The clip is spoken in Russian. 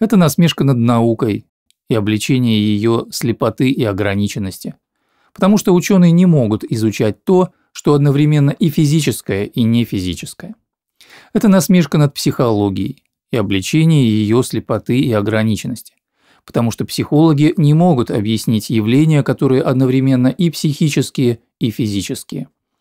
Это насмешка над наукой и обличение ее слепоты и ограниченности. Потому что ученые не могут изучать то, что одновременно и физическое, и нефизическое. Это насмешка над психологией и обличение ее слепоты и ограниченности. Потому что психологи не могут объяснить явления, которые одновременно и психические, и физические.